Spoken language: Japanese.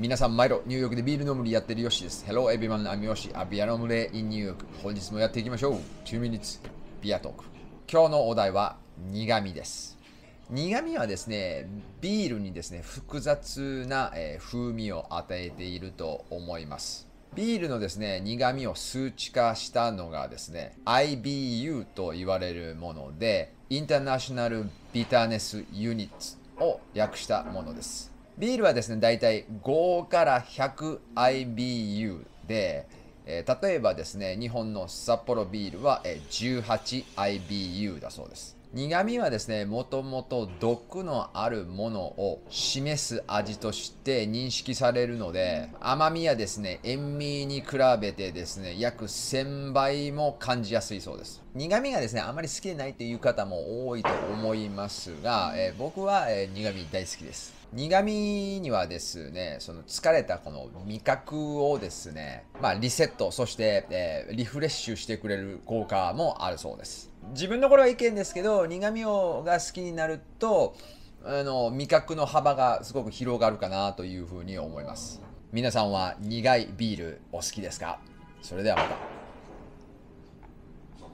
皆さん毎度ニューヨークでビール飲むりやってるよしです。Hello everyone, I'm Yoshi, a beer n o in New York. 本日もやっていきましょう。2 minutes beer talk。今日のお題は苦味です。苦味はですね、ビールにですね、複雑な、えー、風味を与えていると思います。ビールのですね、苦味を数値化したのがですね、IBU と言われるもので、インターナショナルビターネスユニットを訳したものです。ビールはですね、大体5から 100IBU で、えー、例えばですね、日本の札幌ビールは、え 18IBU だそうです。苦味はですね、もともと毒のあるものを示す味として認識されるので、甘みやですね、塩味に比べてですね、約1000倍も感じやすいそうです。苦味がですね、あまり好きでないという方も多いと思いますが、えー、僕は、えー、苦味大好きです。苦味にはですね、その疲れたこの味覚をですね、まあリセット、そして、えー、リフレッシュしてくれる効果もあるそうです。自分のこれは意見ですけど、苦味をが好きになると、あの味覚の幅がすごく広がるかなというふうに思います。皆さんは苦いビールお好きですかそれではまた。